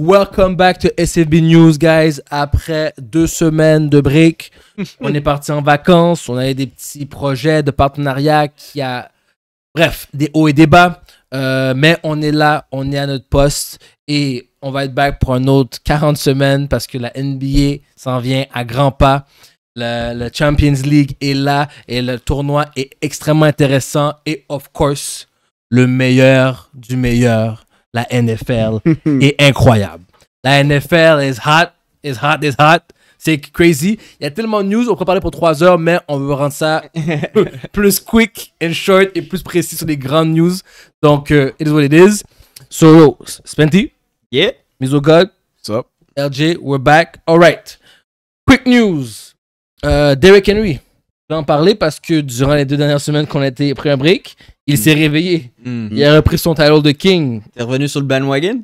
Welcome back to SFB News, guys. Après deux semaines de break, on est parti en vacances. On avait des petits projets de partenariat qui a. Bref, des hauts et des bas. Euh, mais on est là, on est à notre poste et on va être back pour un autre 40 semaines parce que la NBA s'en vient à grands pas. La, Champions League est là et le tournoi est extrêmement intéressant. Et of course, le meilleur du meilleur la NFL est incroyable. La NFL is hot, is hot, is hot. C'est crazy. Il y a tellement de news, on parler pour trois heures, mais on veut rendre ça plus quick and short et plus précis sur les grandes news. Donc, euh, it is what it is. So, Spenty. Yeah. Miso What's up? LJ, we're back. All right. Quick news. Uh, Derrick Henry. Je vais en parler parce que durant les deux dernières semaines qu'on a pris un break, il s'est mm. réveillé. Mm. Il a repris son title de King. T'es revenu sur le bandwagon?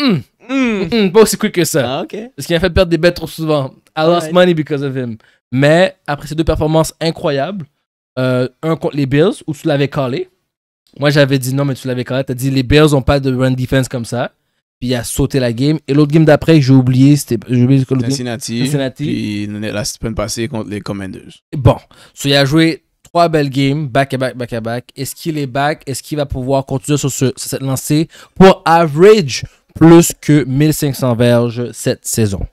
Mm. pas aussi quick que ça. Ah, Parce qu'il a fait perdre des bêtes trop souvent. I lost money because of him. Mais après ces deux performances incroyables, euh, un contre les Bills, où tu l'avais collé. Moi, j'avais dit non, mais tu l'avais tu T'as dit les Bills n'ont pas de run defense comme ça. Puis il a sauté la game. Et l'autre game d'après, j'ai oublié, c'était Cincinnati. Cincinnati. Puis la semaine passée contre les Commanders. Bon. il a joué trois belles games, back à back, back à back. Est-ce qu'il est back? Est-ce qu'il va pouvoir continuer sur, cette lancée pour average plus que 1500 verges cette saison?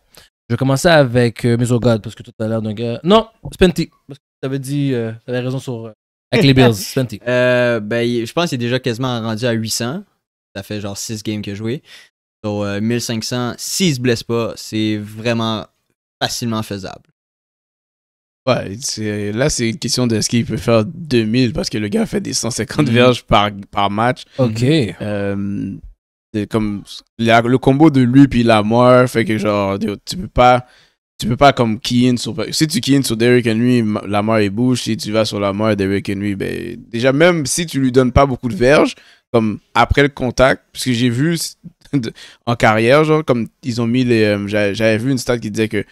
Je vais commencer avec euh, oh parce que tout à l'heure, d'un gars. Non, Spenty. Parce que tu avais euh, raison sur. Euh, avec les Bills, Spenty. Euh, ben, je pense qu'il est déjà quasiment rendu à 800. Ça fait genre 6 games qu'il a joué. Donc, 1500, s'il se blesse pas, c'est vraiment facilement faisable. Ouais, là, c'est une question de ce qu'il peut faire 2000 parce que le gars fait des 150 mm. verges par, par match. Ok. Euh, comme le combo de lui puis la mort fait que genre, tu peux pas. Tu peux pas comme key in sur. Si tu key in sur Derrick Henry, la mort est bouge. Si tu vas sur la mort, Derrick Henry, ben. Déjà, même si tu lui donnes pas beaucoup de verges, comme après le contact, parce que j'ai vu en carrière, genre, comme ils ont mis les. Euh, j'avais vu une stat qui disait que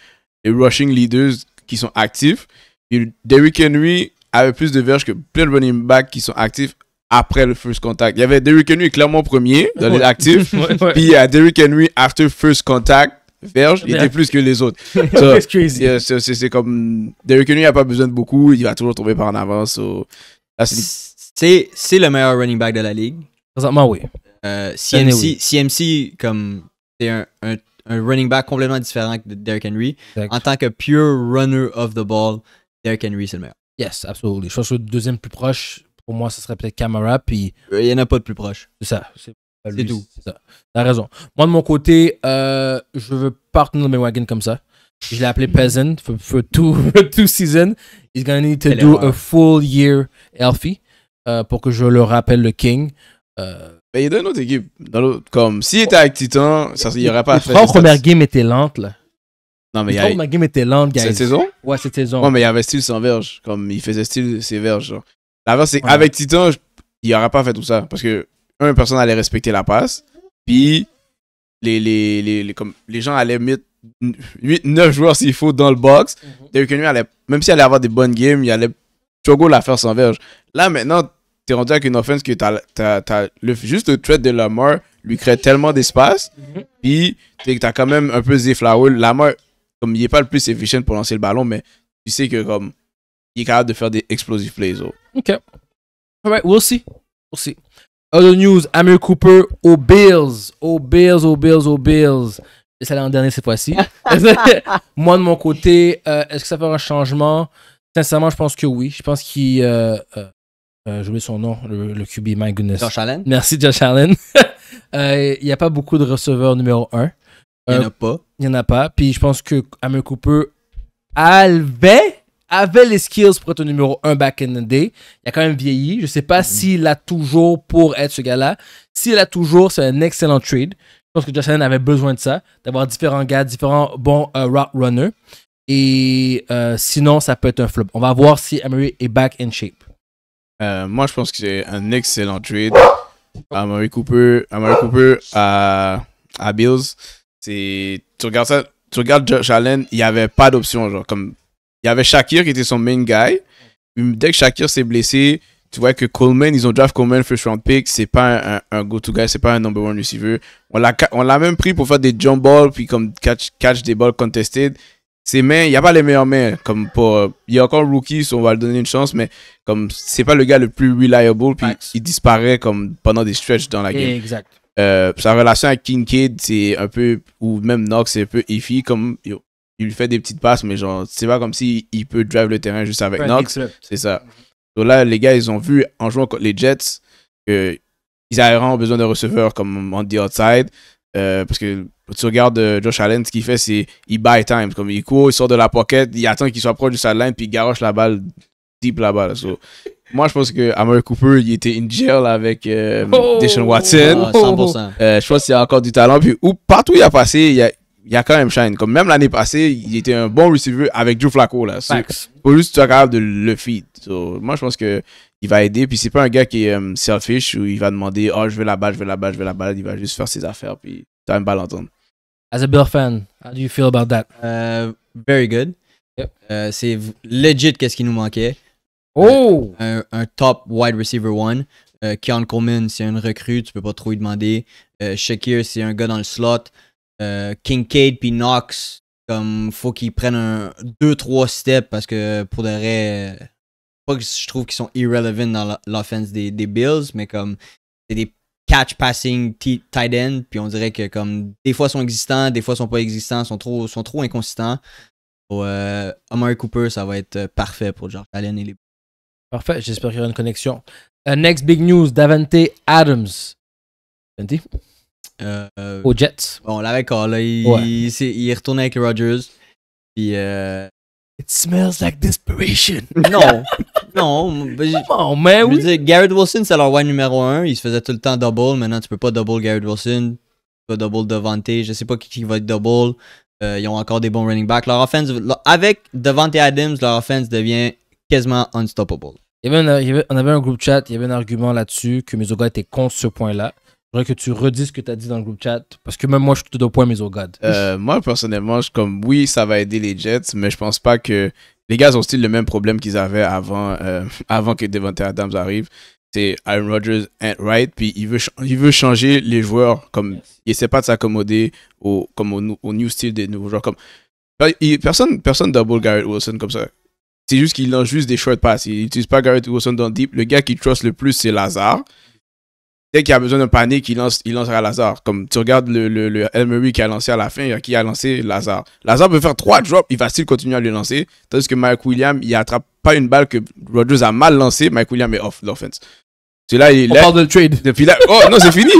les rushing leaders qui sont actifs. Et Derrick Henry avait plus de verges que plein de running backs qui sont actifs après le first contact. Il y avait Derrick Henry clairement premier dans les actifs. Puis il y a Derrick Henry after first contact. Verge, il était plus que les autres. C'est, comme. Derrick Henry n'a pas besoin de beaucoup, il va toujours tomber par en avance. c'est, c'est le meilleur running back de la ligue. Présentement, oui. Euh, CMC, comme c'est un, un, un running back complètement différent de Derrick Henry. En tant que pure runner of the ball, Derrick Henry, c'est le meilleur. Yes, absolument. Je pense que le deuxième plus proche, pour moi, ce serait peut-être Camara. Puis... Euh, il n'y en a pas de plus proche. C'est ça. C'est tout. T'as raison. Moi, de mon côté, euh, je veux partner dans mes wagons comme ça. Je l'ai appelé Peasant for, for, two, two seasons. He's gonna need to do a full year healthy euh, pour que je le rappelle le King. Euh, mais ben, il est dans une autre équipe. Dans l'autre, comme, s'il était avec Titan, ça, il aurait pas à fait. ça. première game était lente. là. Non, mais il y guys. Cette saison Ouais, cette saison. Non, mais il y avait style sans verge. Comme, il faisait style ses verges. Genre. La verge, c'est avec Titan, il aurait pas fait tout ça. Parce que, un, personne allait respecter la passe. Puis, les, les, les, comme, les gens allaient mettre 8, 9 joueurs s'il faut dans le box. Mm même s'il allait avoir des bonnes games, il allait Chogo la faire sans verge. Là, maintenant, t'es rendu avec une offense que t'as, le, juste le trait de mort lui crée tellement d'espace. et mhm. Puis t'as quand même un peu Zé Flower. Lamar, comme il est pas le plus efficient pour lancer le ballon, mais tu sais que comme il est capable de faire des explosive plays. Oh. Ok. Alright, we'll see. We'll see. Other news, Amir Cooper aux Bills. Aux Bills, aux Bills, aux Bills. Et ça en dernier cette fois-ci. Moi de mon côté, euh, est-ce que ça fera un changement Sincèrement, je pense que oui. Je pense qu'il. Euh, euh, jouer euh, j'ai son nom, le, QB, my goodness. Josh Allen. Merci, Josh Allen. Il n'y euh, a pas beaucoup de receveurs numéro 1. Il n'y en euh, a pas. Il n'y en a pas. Puis je pense que Amir Cooper avait, avait les skills pour être numéro 1 back in the day. Il a quand même vieilli. Je ne sais pas mhm. s'il a toujours pour être ce gars-là. S'il a toujours, c'est un excellent trade. Je pense que Josh Allen avait besoin de ça, d'avoir différents gars, différents bons rock runners. Et sinon, ça peut être un flop. On va voir si Amir est back in shape. Euh, moi, je pense que c'est un excellent trade. Amari Cooper, Cooper à, Bills. Tu regardes ça, tu Josh Allen, il n'y avait pas d'option. il y avait Shakir qui était son main guy. Dès que Shakir s'est blessé, tu vois que Coleman, ils ont draft Coleman first round pick. C'est pas un, go-to guy, c'est pas un number one receiver. On l'a même pris pour faire des jump balls, puis comme catch, catch des balls contested ses mains, il n'y a pas les meilleures mains. Comme pour, il y a encore rookie, on va lui donner une chance, mais comme c'est pas le gars le plus reliable, puis il disparaît comme pendant des stretches dans la game. Exact. Euh, sa relation avec Kincaid, c'est un peu, ou même Nox, c'est un peu iffy, comme il lui fait des petites passes, mais genre, c'est pas comme s'il il peut drive le terrain juste avec Nox. Knox. C'est ça. là, les gars, ils ont vu en jouant contre les Jets qu'ils avaient vraiment besoin de receveur comme on the outside. Euh, parce que tu regardes euh, Josh Allen, ce qu'il fait, c'est il buy time. Comme il court, il sort de la pocket, il attend qu'il soit proche du sideline, puis il garoche la balle, deep la balle. moi, je pense que Amari Cooper, il était in jail avec euh, oh! Deshaun Watson. Ah, je pense qu'il y a encore du talent. Puis où, partout où il a passé, il y a, quand même shine. Comme même l'année passée, il était un bon receiver avec Drew Flacco. Là. Pour juste tu es capable de le feed. moi, je pense que il va aider. Puis c'est pas un gars qui est euh, selfish où il va demander Oh, je veux la balle, je veux la balle, je veux la balle. Il va juste faire ses affaires. Puis tu vas une balle entendre. As a Bill fan, how do you feel about that? Euh, very good. Euh, c'est legit qu'est-ce qui nous manquait. Oh! Un, top wide receiver one. Keon Coleman, c'est une recrue, tu peux pas trop lui demander. Shakir, c'est un gars dans le slot. Kincaid puis Knox, comme faut qu'ils prennent un 2-3 steps parce que pour de pas que je trouve qu'ils sont irrelevant dans l'offense des, Bills, mais comme c'est des catch passing tight end, puis on dirait que comme des fois sont existants, des fois sont pas existants, sont trop, sont trop inconsistants. Pour euh, Cooper, ça va être euh, parfait pour genre Allen et les Parfait, j'espère qu'il y aura une connexion. Euh, next big news, Davante Adams. Davante? Au Jets. Bon, là, avec là, il, est retourné avec les Rodgers. Puis It smells like desperation. Non, non. Oh, mais je oui. Garrett Wilson, c'est leur wide numéro 1. Il se faisait tout le temps double. Maintenant, tu peux pas double Garrett Wilson. Tu peux double Devante. Je sais pas qui, va être double. Euh, ils ont encore des bons running backs. Leur offense, avec Devante Adams, leur offense devient quasiment unstoppable. Il y, on avait un groupe chat, il y avait un argument là-dessus que Mizoga était contre ce point-là. Je voudrais que tu redis ce que tu as dit dans le groupe chat parce que même moi je tout dois point mais au god. Euh, moi personnellement, je comme oui, ça va aider les Jets, mais je pense pas que les gars ont style le même problème qu'ils avaient avant euh, avant que Devontae Adams arrive. C'est Aaron Rodgers ain't right, puis il veut il veut changer les joueurs comme il essaie pas de s'accommoder au comme au, new style des nouveaux joueurs comme personne personne double Garrett Wilson comme ça. C'est juste qu'il lance juste des short passes. Il n'utilise pas Garrett Wilson dans le deep. Le gars qui trust le plus, c'est Lazare dès qu'il a besoin d'un panique, il, lance, il lancera Lazare. Comme tu regardes le, le, qui a lancé à la fin, qui a lancé Lazare. Lazare peut faire trois drops, il va still continuer à le lancer. Tandis que Mike Williams, il attrape pas une balle que Rodgers a mal lancée, Mike Williams est off l'offense. C'est là, il là, de trade. oh non, c'est fini.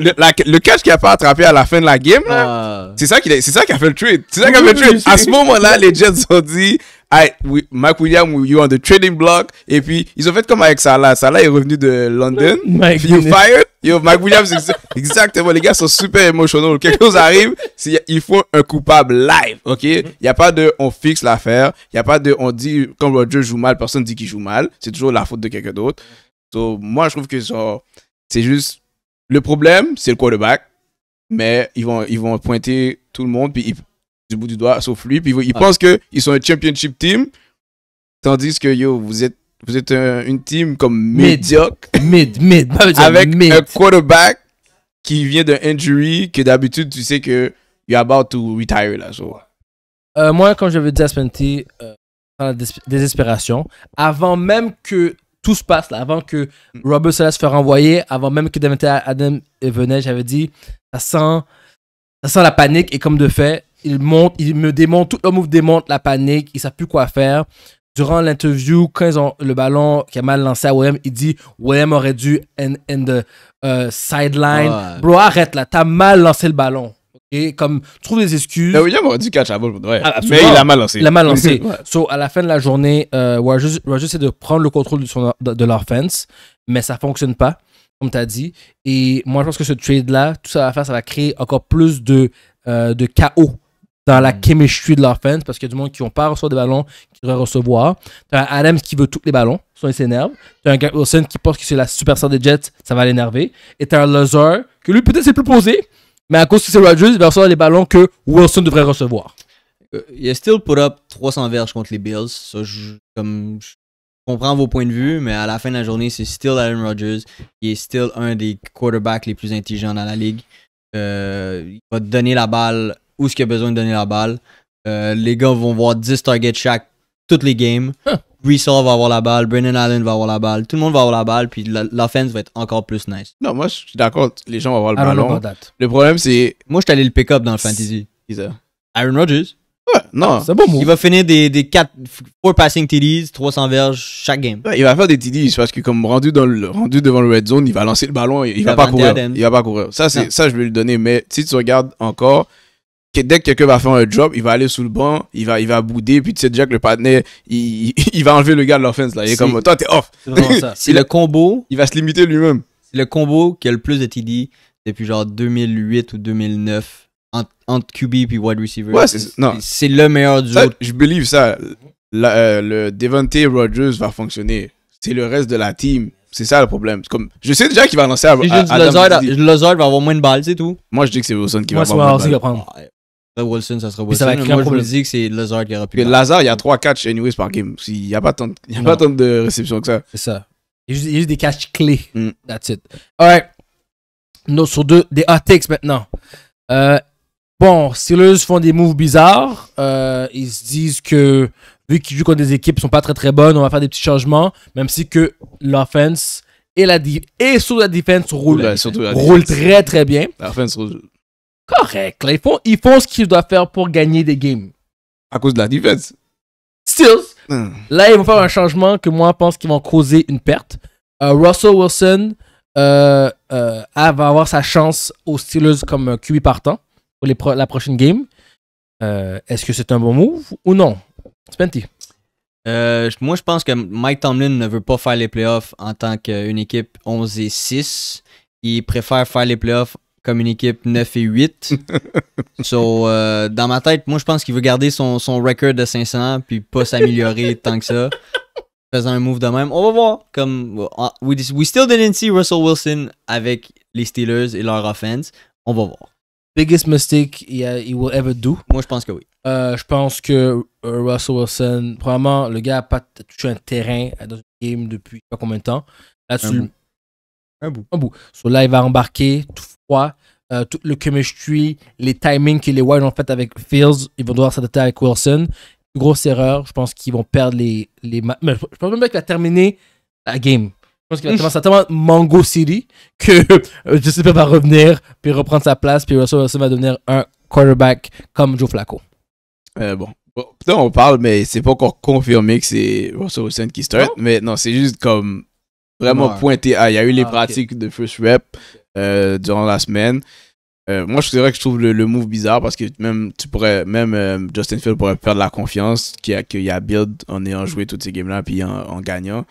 Le, catch qui a pas attrapé à la fin de la game, là, ah. c'est ça qui a, a fait le trade. C'est ça qui a fait le trade. À ce moment-là, les Jets ont dit, hey, Mike Mac William, you on the trading block. Et puis, ils ont fait comme avec Salah. Salah est revenu de London. Mike you fired. Yo, Mike Williams, exactement. Les gars sont super émotionnels. Quelque chose arrive, il faut un coupable live, ok? Il n'y a pas de on fixe l'affaire. Il n'y a pas de on dit quand Roger joue mal, personne dit qu'il joue mal. C'est toujours la faute de quelqu'un d'autre. Donc, moi, je trouve que c'est juste. Le problème, c'est le quarterback. Mais ils vont, ils vont pointer tout le monde. Puis du bout du doigt, sauf lui. Puis ils ah. pense que qu'ils sont un championship team, tandis que yo, vous êtes, vous êtes une team comme médiocre. Mid, mid, avec un quarterback qui vient d'un injury que d'habitude tu sais que you're about to retire là. So. Euh, moi, quand je veux dire Spenty, euh, dans la désespération, avant même que tout se passe, là, avant que mm. Robert se se faire renvoyer, avant même que Adam venait, j'avais dit, ça sent, ça sent la panique et comme de fait, il monte, il me démonte, tout le monde démonte la panique, il ne sait plus quoi faire. Durant l'interview, quand ils ont le ballon qui a mal lancé à William, il dit William aurait dû in, euh, sideline. Bro, arrête là, t'as mal lancé le ballon. Et comme, trouve des excuses. William aurait dû catch ah, mais il a mal lancé. Il a mal lancé. So, à la fin de la journée, euh, Rogers, essaie de prendre le contrôle de, son, de, mais ça fonctionne pas comme tu as dit. Et moi, je pense que ce trade-là, tout ça va faire, ça va créer encore plus de, euh, de chaos dans la hmm. chemistry de l'offense parce qu'il y a du monde qui n'ont pas reçu recevoir des ballons, qui devraient recevoir. T'as Adams qui veut tous les ballons, sinon il s'énerve. T'as un Gary Wilson qui pense que c'est la superstar des Jets, ça va l'énerver. Et t'as un Lazar que lui peut-être c'est plus posé, mais à cause que c'est Rodgers, il va recevoir les ballons que Wilson devrait recevoir. Euh, il a still put up 300 verges contre les Bills. Ça, je, comprends vos points de vue, mais à la fin de la journée, c'est still Aaron Rodgers. Il est still un des quarterbacks les plus intelligents dans la ligue. Euh, il va donner la balle où ce qu'il a besoin de donner la balle. Euh, les gars vont voir 10 targets chaque, toutes les games. Huh. va avoir la balle, Brennan Allen va avoir la balle, tout le monde va avoir la balle, puis l'offense va être encore plus nice. Non, moi, je suis d'accord, les gens vont avoir le ballon. Le problème, c'est. Moi, je suis allé le pick-up dans le fantasy. Aaron Rodgers. Ouais, non. Ah, c'est bon, Il va finir des, 4, passing TDs, 300 verges chaque game. il va faire des TDs parce que, comme rendu, dans le, rendu devant le red zone, il va lancer le ballon, il, il va, pas courir. Il va pas courir. Ça, c'est, ça je vais le donner, mais si tu regardes encore, dès que quelqu'un va faire un drop, il va aller sous le banc, il va, il va bouder, puis tu sais déjà que le partenaire, il, il, va enlever le gars de l'offense. Là. Il est, comme, toi, t'es off. C'est le combo. Il va se limiter lui-même. C'est le combo qui a le plus de TD depuis genre 2008 ou 2009 entre, QB et wide receiver. Ouais, c'est, le meilleur du Je believe ça. Euh, le Devante Rogers va fonctionner. C'est le reste de la team. C'est ça le problème. Comme, je sais déjà qu'il va lancer à, à, Lazard, va avoir moins de balles, c'est tout. Moi, je dis que c'est Wilson qui va avoir moins de balles. Wilson, ça sera Wilson. ça va être Moi, je me dis que c'est Lazard qui aura pu. Lazard, il y a trois catchs anyways par game. Il n'y a pas tant de, de que ça. C'est ça. Il y, a juste, des catchs clés. Mm. That's it. Alright. Nous sur deux, des hot takes maintenant. Euh, bon, Steelers font des moves bizarres. Euh, ils se disent que vu qu'ils jouent contre des équipes qui sont pas très très bonnes, on va faire des petits changements, même si que l'offense et la et sur la défense Roulent roule, très très bien. L'offense roule correct. Là. Ils, font, ce qu'ils doivent faire pour gagner des games. À cause de la défense. Stills, hmm. là, ils vont faire un changement que moi, je pense qu'ils vont causer une perte. Euh, Russell Wilson euh, euh, va avoir sa chance aux Steelers comme QB partant pour les la prochaine game. Est-ce que c'est un bon move ou non? Spenty. moi, je pense que Mike Tomlin ne veut pas faire les playoffs en tant qu'une équipe 11 et 6. Il préfère faire les playoffs comme une équipe 9 et 8. so, euh, dans ma tête, moi, je pense qu'il veut garder son, record de 500 puis pas s'améliorer tant que ça. Faisant un move de même. On va voir. Comme, ah, we, we still didn't see Russell Wilson avec les Steelers et leur offense. On va voir. Biggest mistake he, uh, he will ever do. Moi, je pense que oui. Euh, je pense que euh, Russell Wilson, probablement, le gars n'a pas touché un terrain dans une game depuis pas combien de temps. Là, dessus un bout. Un bout. So là, il va embarquer tout froid, euh, tout le chemistry, les timings que les Wild ont fait avec Fields. Ils vont devoir s'adapter avec Wilson. Grosse erreur. Je pense qu'ils vont perdre les. les je pense même qu'il va terminer la game. Je pense qu'il va commencer à tellement Mango City que euh, Justin va revenir, puis reprendre sa place, puis Russell Wilson va devenir un quarterback comme Joe Flacco. Euh, bon. on parle, mais c'est pas encore confirmé que c'est Russell Wilson qui start, mais non, c'est juste comme vraiment pointé à. Ah, il y a eu les ah, pratiques de first rep euh, durant la semaine. Euh, moi, je dirais que je trouve le, move bizarre parce que même tu pourrais, même euh, Justin Field pourrait perdre la confiance qu'il a, qu'il a build en ayant joué toutes ces games-là puis en, gagnant.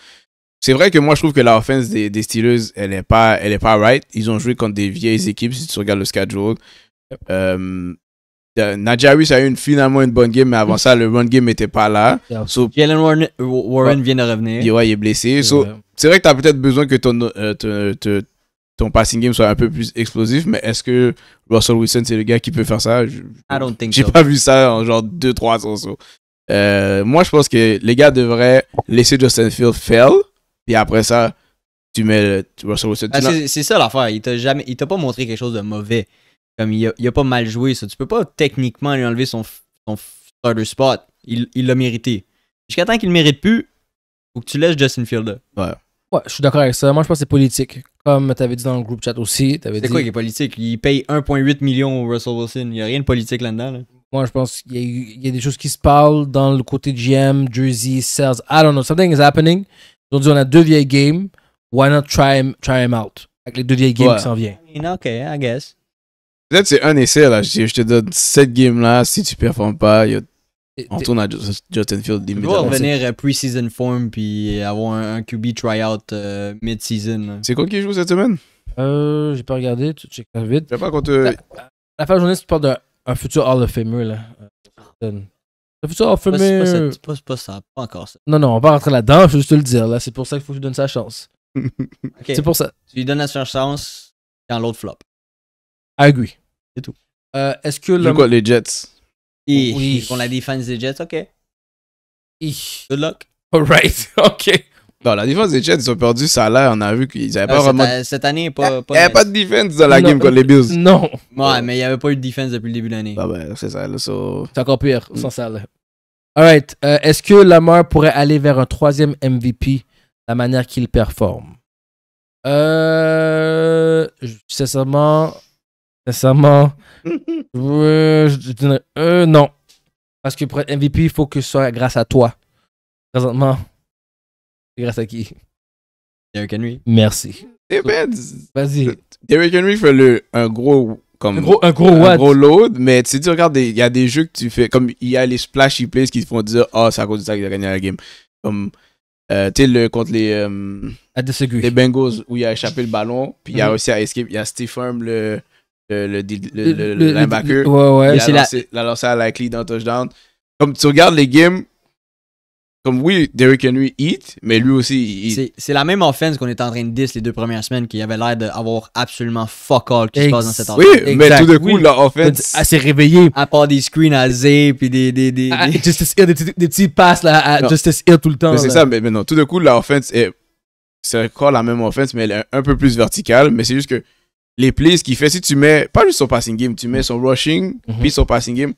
C'est vrai que moi, je trouve que la offense des, des, Steelers, elle n'est pas, elle est pas right. Ils ont joué contre des vieilles équipes si tu regardes le schedule. Euh, Najarius a eu une, finalement une bonne game, mais avant ça, le run game n'était pas là. Jalen Warren, vient de revenir. Il, est blessé. C'est vrai que tu as peut-être besoin que ton, euh, ton passing game soit un peu plus explosif, mais est-ce que Russell Wilson, c'est le gars qui peut faire ça Je, n'ai J'ai pas vu ça en genre 2-3 ans. Euh, moi, je pense que les gars devraient laisser Justin Field faire, puis après ça, tu mets Russell Wilson. Ah, c'est ça l'affaire. Il ne jamais, il t'a pas montré quelque chose de mauvais. Comme il a, pas mal joué, ça. Tu peux pas techniquement lui enlever son, son starter spot. Il l'a mérité. Jusqu'à temps qu'il le mérite plus, faut que tu laisses Justin Field. Ouais. Ouais, je suis d'accord avec ça. Moi, je pense que c'est politique. Comme tu avais dit dans le groupe chat aussi. C'est dit... quoi qui est politique Il paye 1,8 million au Russell Wilson. Il n'y a rien de politique là-dedans. Moi, je pense qu'il y, a des choses qui se parlent dans le côté GM, Jersey, Sales. I don't know. Something is happening. Ils on a deux vieilles games. Why not try him, try him out Avec les deux vieilles games qui s'en viennent. ok, I guess. Peut-être c'est un essai, là. Je, te donne cette game-là. Si tu performes pas, on tourne à Justin Field Tu va revenir euh, pre-season form puis avoir un, QB tryout out euh, mid-season. C'est quoi qui joue cette semaine Euh, j'ai pas regardé. Tu checkes vite. Je pas quand. La, fin de journée, tu parles d'un futur Hall of Famer, là. Le euh, futur Hall of Famer. C'est pas, pas, ça, pas encore ça. Non, non, on va rentrer là-dedans. Je veux juste te le dire, là. C'est pour ça qu'il faut que tu donnes sa chance. C'est pour ça. Tu lui donnes sa chance dans l'autre flop. I agree. C'est tout. Euh, Est-ce que le. quoi, les Jets Oui. On la défense des Jets, ok. Good luck. Alright, ok. Non, la défense des Jets, ils ont perdu ça là. On a vu qu'ils n'avaient euh, pas vraiment. cette année, pas. Il n'y avait pas de défense dans la game contre les Bills. Non, Ouais, mais il n'y avait pas eu de défense depuis le début de l'année. Bah, ben, c'est ça, c'est encore pire mm. sans ça. là. Alright, euh, est-ce que Lamar pourrait aller vers un troisième MVP la manière qu'il performe Euh. Sincèrement, Récemment, euh, je dirais euh, non. Parce que pour être MVP, il faut que ce soit grâce à toi. Présentement, c'est grâce à qui Derrick Henry. Merci. Eh ben, Vas-y. Derrick Henry fait le, un gros comme un gros, un gros, load, mais tu sais, tu regardes, il y a des jeux que tu fais, comme il y a les splashy plays qui te font dire, ah, oh, c'est à cause de ça qu'il a gagné la game. Comme, euh, tu sais, le, contre les, euh, les Bengals où il a échappé le ballon, puis il a mm-hmm. réussi à escape, il y a Steve Firm, le, le, le, le, linebacker. Ouais, ouais. Il la... lancé à la clé dans touchdown. Comme tu regardes les games, comme oui, Derrick Henry hit, mais lui aussi il C'est la même offense qu'on était en train de dire les deux premières semaines qu'il avait l'air d'avoir absolument fuck all qui se passe dans cette offense. Oui, mais tout d'un coup, la offense. Elle s'est réveillée. À part des screens à Z puis des. des, des, ah, des... petits passes là, à Justice Hill tout le temps. C'est ça, mais, non, tout d'un coup, la offense est. C'est encore la même offense, mais elle est un peu plus verticale, mais c'est juste que les plays qu'il fait, si tu mets, pas juste son passing game, tu mets son rushing, mhm. puis son passing game,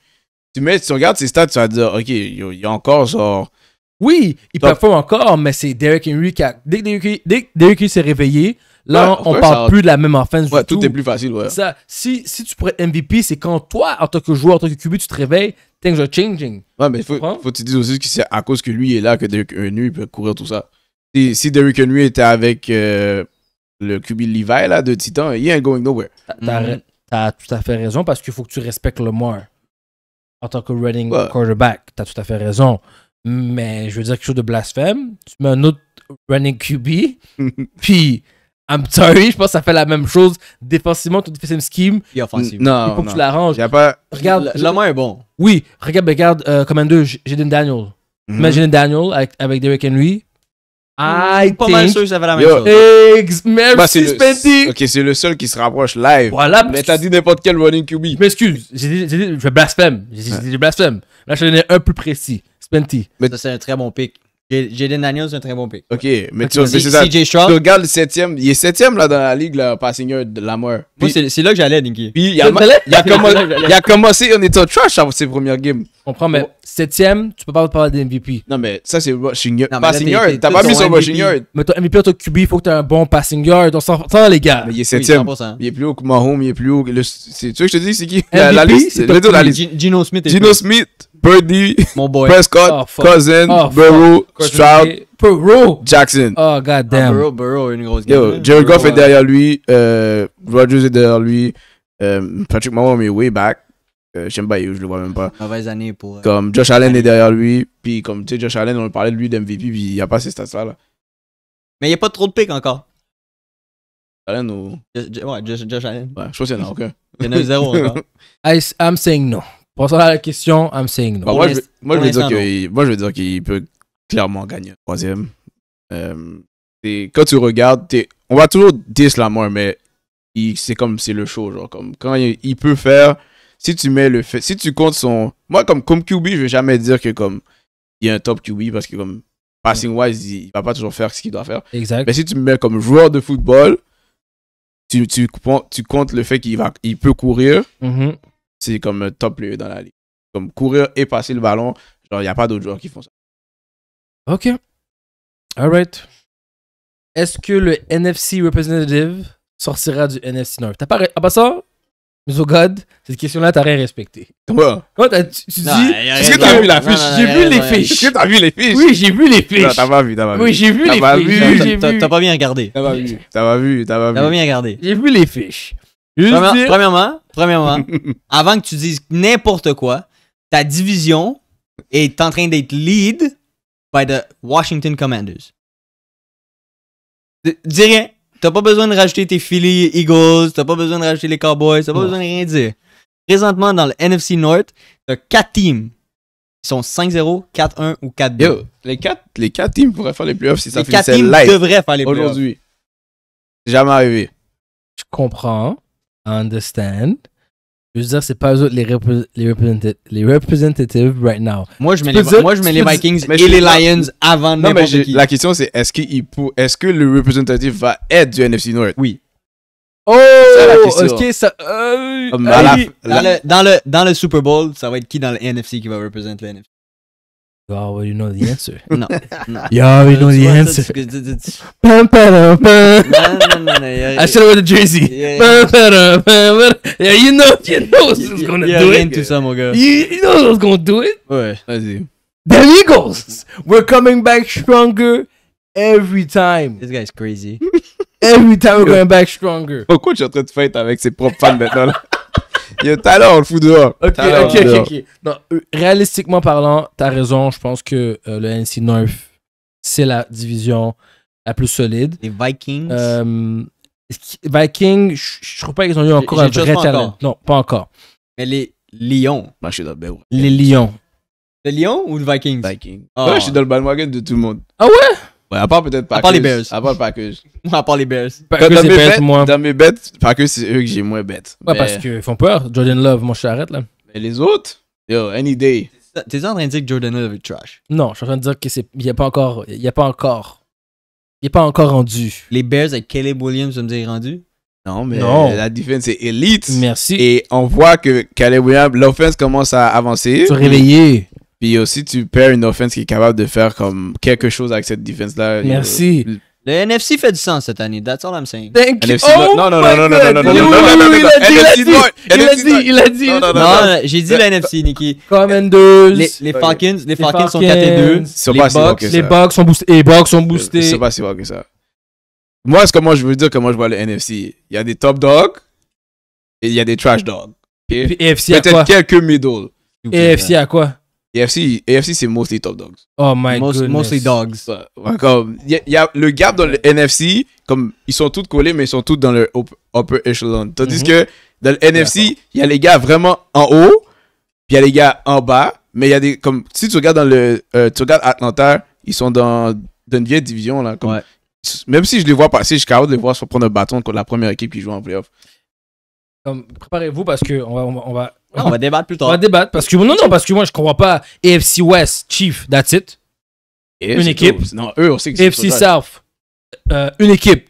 tu mets, tu regardes ses stats, tu vas dire, OK, il y a encore genre. Oui, il performe encore, mais c'est Derrick Henry qui a. Dès que Derrick Henry s'est réveillé, Là, on parle plus de la même offense du tout. tout est plus facile, ouais. Ça, si, si tu pourrais MVP, c'est quand toi, en tant que joueur, en tant que QB, tu te réveilles, things are changing. Ouais, mais faut, faut que tu dises aussi que c'est à cause que lui est là que Derrick Henry peut courir tout ça. Si, si Derrick Henry était avec euh, le QB Levi là, de Titan, il ain't going nowhere. Mm-hmm. T'as tout à fait raison parce qu'il faut que tu respectes Lamar en tant que running quarterback. T'as tout à fait raison. Mais je veux dire quelque chose de blasphème. Tu mets un autre running QB, puis I'm sorry, je pense que ça fait la même chose défensivement, ton defensive scheme. Et Non, il faut que tu l'arranges. Pas... Regarde, est bon. Oui, regarde, ben, regarde, euh, Commander, Jaden Daniel. Mm -hmm. Imagine Daniel avec, avec Derrick Henry, I ah, pas mal sûr que ça va la même Yo. chose. Ex merci, bah, Ok, c'est le seul qui se rapproche live. Voilà. Mais t'as dit n'importe quel running QB. Je m'excuse. J'ai je blasphème. J'ai blasphème. Là, je vais donner un peu précis. Spenty. Mais... Ça, c'est un très bon pick. Jaden Daniels, c'est un très bon pick. OK, mais tu, c'est ça. tu regardes le septième. Il est septième là, dans la ligue, le passing de la mort. Moi, c'est là que j'allais, Dinky. Puis, il a, il a, commencé en étant trash avant ses premières games. Je comprends, mais oh. septième, tu peux pas parler d'MVP. Non, mais ça, c'est rushing yard. Passing yard, t'as pas mis son rushing yard. Mais ton MVP, ton QB, il faut que t'aies un bon passing yard. On s'entend, les gars. Mais il est septième. Il est plus haut que Mahomes, il est plus haut que... Tu veux que je te dis? c'est qui? La liste. Gino Smith. Gino Smith. Birdie, Prescott, oh, Cousin, oh, Burrow, Stroud, Burrow, Jackson. Oh, god damn. Ah, Burrow, Burrow, une grosse game. Yo, Jared Goff est derrière lui, euh, Rodgers est derrière lui, euh, Patrick Mahomes est way back. Euh, J'aime pas, je le vois même pas. pour. Euh, comme Josh Allen est derrière lui, puis comme tu sais, Josh Allen, on parlait de lui d'MVP, puis il n'y a pas ces stats-là. Mais il n'y a pas trop de picks encore. Allen ou. ouais, Josh, Allen. Ouais, je pense qu'il n'y en a aucun. Il y en a zéro encore. I, I'm saying no. Pour à la question, I'm saying bah, moi, je, veux dire que, moi, je vais dire qu'il peut clairement gagner troisième. Euh, quand tu regardes, on va toujours dire mort, mais c'est comme c'est le show. Genre, comme, quand il, peut faire, si tu mets le fait, si tu comptes son. Moi, comme, comme QB, je vais jamais dire que comme il y a un top QB parce que comme passing wise, il, va pas toujours faire ce qu'il doit faire. Mais si tu mets comme joueur de football, tu, tu comptes le fait qu'il va il peut courir. Mm-hmm c'est comme euh, top lieu dans la ligue. Comme courir et passer le ballon, genre, il n'y a pas d'autres joueurs qui font ça. Ok. Alright. Est-ce que le NFC representative sortira du NFC North? T'as pas. Ah, bah ça, Miso oh God, cette question-là, t'as rien respecté. Quoi? Quand tu, dis, est-ce que t'as vu la fiche? J'ai vu les fiches. Est-ce que t'as vu les fiches? Oui, j'ai vu les fiches. Non, t'as pas vu, t'as pas vu. Oui, j'ai vu les fiches. T'as pas bien regardé. T'as pas vu, t'as pas vu, t'as pas vu. T'as pas bien regardé. J'ai vu les fiches. Premièrement, premièrement avant que tu dises n'importe quoi, ta division est en train d'être lead by the Washington Commanders. dis rien. T'as pas besoin de rajouter tes Philly Eagles, t'as pas besoin de rajouter les Cowboys, t'as pas besoin de rien dire. Présentement, dans le NFC North, t'as quatre teams qui sont 5-0, 4-1 ou 4-2. les quatre les quatre teams pourraient faire les playoffs si ça finissait live. Les devraient faire les Aujourd'hui. Jamais arrivé. Je comprends understand. Je veux dire, c'est pas eux les, les, les right now. Moi, je mets, les, les Vikings et les Lions avant non, qui. La question, c'est est-ce est que le représentatif va être du NFC North Oui. Oh, dans, le, dans, le, Super Bowl, ça va être qui dans le NFC qui va représenter le NFC You already know the answer. no, no. You already know the answer. I should have worn a jersey. Yeah, yeah. yeah, you know, you know what's yeah, gonna do it. Into You, know what's gonna do it. Ouais, vas-y. The Eagles We're coming back stronger every time. This guy's crazy. every time we're going back stronger. Pourquoi tu es en train de fête avec ses propres fans maintenant là? a talent, on le fout dehors. Ok, talent, ok, ok. Non, euh, réalistiquement parlant, t'as raison. Je pense que euh, le NC North, c'est la division la plus solide. Les Vikings. Euh, Vikings, je trouve pas qu'ils ont eu encore un vrai talent. Non, pas encore. Mais les Lions. Bah, je suis dans le Les Lions. Les Lions ou les Vikings Vikings. Ah. Ouais, je suis dans le bandwagon de tout le monde. Ah ouais Ouais, à part peut-être Packers. À part les Bears. À part Packers. à part les Bears. Packers, c'est moi. Dans mes bêtes, Packers, c'est eux que j'ai moins bêtes. Ouais, parce qu'ils font peur. Jordan Love, mon charrette, là. Mais les autres, yo, any day. T'es en train de dire que Jordan Love est trash. Non, je suis en train de dire qu'il n'y a pas encore. Il n'y a pas encore. Il n'est pas encore rendu. Les Bears avec Caleb Williams, je me dire rendu. Non, mais la défense est élite. Merci. Et on voit que Caleb Williams, l'offense commence à avancer. Se réveiller. Puis aussi, tu perds une offense qui est capable de faire comme quelque chose avec cette défense-là. Merci. le NFC fait du sens cette année. That's all I'm saying. Thank NFC you. Oh non, non, non, non, non, non, non, non, non, non, non, Il a dit, il a dit, il a dit. Non, non, non. J'ai dit la NFC, Nicky. Commanders. Les Falcons, les Falcons sont 4 et 2. Les Bucks, les Bucks sont boostés. Les Bucks sont boostés. C'est pas si bon que ça. Moi, c'est comment je veux dire comment je vois le NFC. Il y a des top dogs et il y a des trash dogs. Puis NFC à quoi Peut-être quelques middle. AFC à quoi AFC, c'est mostly top dogs. Oh my goodness. Mostly dogs. Ouais, y a, le gap dans le NFC, comme ils sont tous collés, mais ils sont tous dans le upper, echelon. Tandis mhm. que dans le NFC, il y a les gars vraiment en haut, puis il y a les gars en bas. Mais il y a des. Comme, si tu regardes dans le. Euh, tu regardes Atlanta, ils sont dans, dans une vieille division. Là, Même si je les vois passer, je suis capable de les voir se prendre un bâton contre la première équipe qui joue en playoff. Préparez-vous parce qu'on on va, on va ah, on va débattre plus tard. On va débattre parce que non non parce que moi je ne crois pas AFC West Chief that's it. Euh, une équipe. Non, eux aussi. AFC South. une équipe.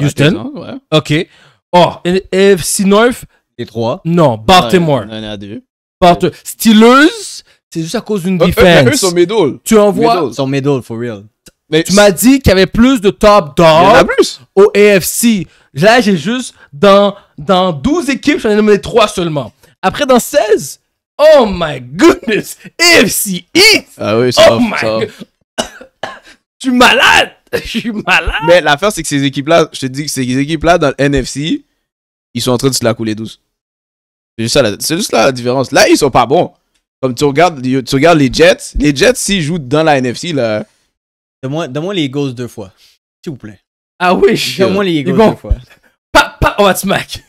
Houston. OK. Oh, AFC North. Les trois. Non, Baltimore. Il y deux. Baltimore. Steelers, c'est juste à cause d'une différence. Euh, défense. Eux, eux sont middle. Tu envoies. Ils sont middle, for real. Mais tu m'as dit qu'il y avait plus de top dog Il y en a plus. au AFC. Là, j'ai juste dans, dans 12 équipes, j'en ai nommé 3 seulement. Après, dans 16, oh my goodness, AFC East! Ah oui, oh my ça. Tu es malade! Je suis malade! Mais l'affaire, c'est que ces équipes-là, je te dis que ces équipes-là dans le NFC, ils sont en train de se la couler douce. C'est juste, ça la, c'est juste la différence. Là, ils sont pas bons. Comme tu regardes, tu regardes les Jets, les Jets, s'ils jouent dans la NFC, là. Donne-moi, donne-moi les Eagles deux fois. S'il vous plaît. Ah oui, je... Donne-moi les Eagles deux fois. Pa, pa, on smack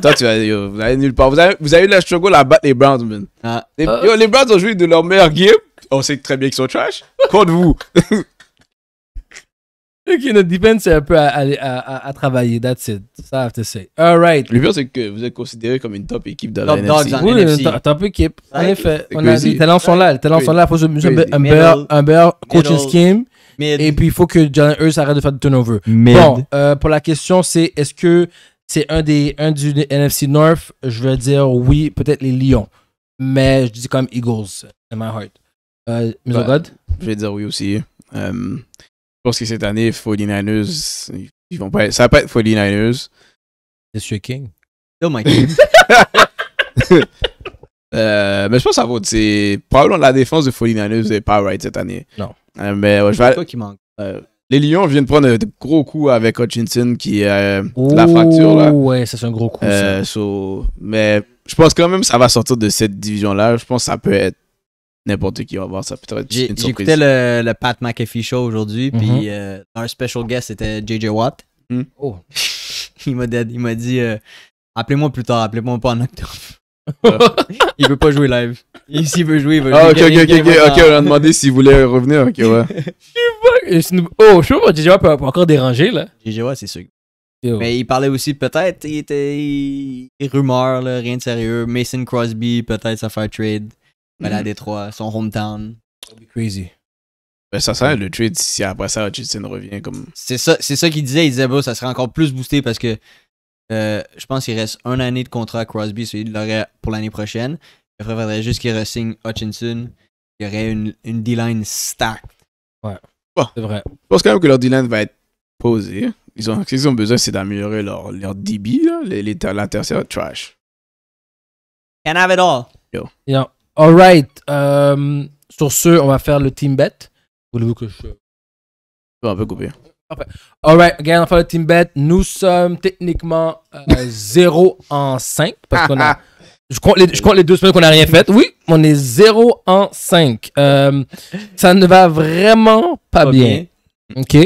toi, tu vas, vous nulle part. Vous avez, vous avez eu la struggle à battre les Browns, man. Ah. Ah. Les, Browns ont joué de leur meilleur game. On sait très bien qu'ils sont trash. Contre vous. ok, notre defense c'est un peu à, travailler. That's it. Ça, I have to say. All right. Le pire, c'est que vous êtes considéré comme une top équipe dans la dogs NFC. oui, une top, équipe. En effet. On a les talents sont là. Les talents sont là. Il faut un meilleur, un meilleur coaching scheme. Et puis, il faut que Jalen Hurts arrête de faire du turnover. Bon, euh, pour la question, c'est est-ce que c'est un des un du NFC North. Je veux dire oui, peut-être les Lions, mais je dis quand même Eagles in my heart. Euh, God? Bah, je vais dire oui aussi. Euh, je pense que cette année, 49ers, ils vont ça va pas être 49ers. Monsieur King. Still my king. Euh, mais je pense que ça vaut. C'est probablement la défense de 49ers n'est pas right cette année. Non. Euh, mais je vais. C'est toi qui manque. Euh, les Lions viennent prendre un gros coup avec Hutchinson qui a euh, la fracture là. Ouais, ça c'est un gros coup. Euh, mais je pense quand même que ça va sortir de cette division là. Je pense que ça peut être n'importe qui va voir ça peut être une J'écoutais le, le, Pat McAfee show aujourd'hui mm-hmm. puis un euh, special guest était JJ Watt. Hmm. Oh. il m'a dit, appelez-moi plus tard, appelez-moi pas en octobre. il veut pas jouer live. S'il veut jouer, il veut ah, jouer. ok, ok, ok, ok. On a demandé s'il voulait revenir. Ok, ouais. Oh, je sais pas, JJ Watt peut, encore déranger, là. JJ c'est sûr. Mais il parlait aussi, peut-être, il était. rumeur, là, rien de sérieux. Mason Crosby, peut-être, ça fait trade. mais mm. Détroit, son hometown. crazy. ça serait le trade si après ça Hutchinson revient comme. C'est ça, c'est ça qu'il disait. Il disait, bah, ça serait encore plus boosté parce que euh, je pense qu'il reste une année de contrat à Crosby, celui l'aurait pour l'année prochaine. Après, il faudrait juste qu'il re-signe Hutchinson. Il y aurait une, une D-line stacked. Ouais. C'est vrai. Je pense quand même que leur D-line va être posé. Ils ont, ce qu'ils ont besoin, c'est d'améliorer leur, leur DB, les, trash. Can have it all. Yo. Yeah. All right. Euh, sur ce, on va faire le team bet. Voulez-vous que je. on peut couper. Parfait. Alright, again, on fait le team bet. Nous sommes techniquement euh, 0 en 5 parce qu'on a Je compte, les, je les deux semaines qu'on n'a rien fait. Oui, on est 0 en 5. Euh, ça ne va vraiment pas, bien. OK.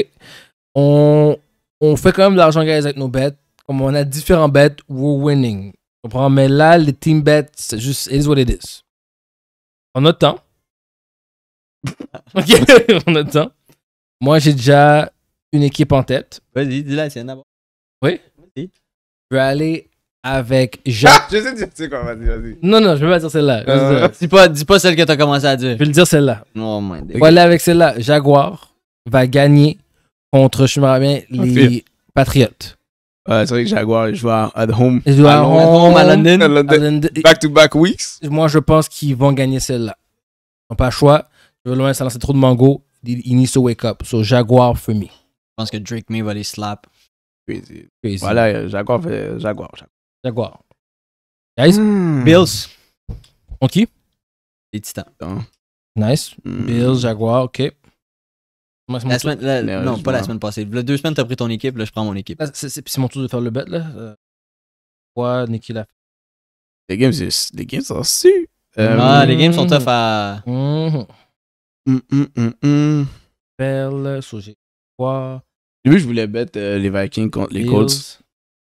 On, on fait quand même de l'argent, guys, avec nos bêtes. Comme on a différents bêtes, we're winning. prend Mais là, les team bets, c'est juste, les what it On a temps. OK, on a Moi, j'ai déjà une équipe en tête. Vas-y, dis-la, c'est un Oui. Vas-y. Je vais aller avec ah! Jaguar je sais dire, tu sais quoi, vas-y, vas-y. Non, non, je veux pas dire celle-là. Euh. Dis, pas, dis pas celle que t'as commencé à dire. Je vais le dire celle-là. Oh my Voilà, avec celle-là, Jaguar va gagner contre, je me rappelle, les okay. Patriotes. Euh, c'est vrai que Jaguar joue à at home. Ils jouent à, home, à London. Back to back weeks. Moi, je pense qu'ils vont gagner celle-là. Ils n'ont pas le choix. Je veux loin, ça lance trop de mango. Ils need to wake up. So, Jaguar for me. Je pense que Drake May va les slap. Crazy. Voilà, Jaguar, Jaguar, Jaguar. Jaguar. Guys, hmm. Bills. ok qui Les Titans. Hein. Nice. Hmm. Bills, Jaguar, ok. non, pas la semaine passée. deux semaines, t'as pris ton équipe, là, je prends mon équipe. C'est mon tour de faire le bet, là. quoi, Nicky l'a Les games, les games sont su. Euh, ah, les games sont tough à. Belle, so j'ai quoi Début, je voulais bet euh, les Vikings contre les Colts.